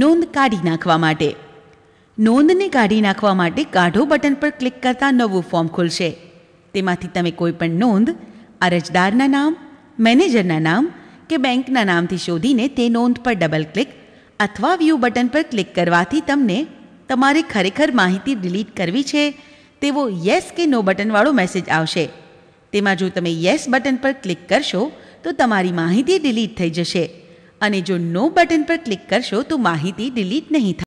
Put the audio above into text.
નોંધ કાઢી નાખવા માટે નોંધને કાઢી નાખવા માટે કાઢો બટન પર ક્લિક કરતાં નવું ફોર્મ ખુલશે તેમાંથી તમે કોઈપણ નોંધ અરજદારના નામ મેનેજરના નામ કે બેંકના નામથી શોધીને તે નોંધ પર ડબલ ક્લિક અથવા વ્યૂ બટન પર ક્લિક કરવાથી તમને તમારે ખરેખર માહિતી ડિલીટ કરવી છે તેવો યસ કે નો બટનવાળો મેસેજ આવશે તેમાં જો તમે યસ બટન પર ક્લિક કરશો તો તમારી માહિતી ડિલીટ થઈ જશે અને જો નો બટન પર ક્લિક કરશો તો માહિતી ડિલીટ નહીં થાય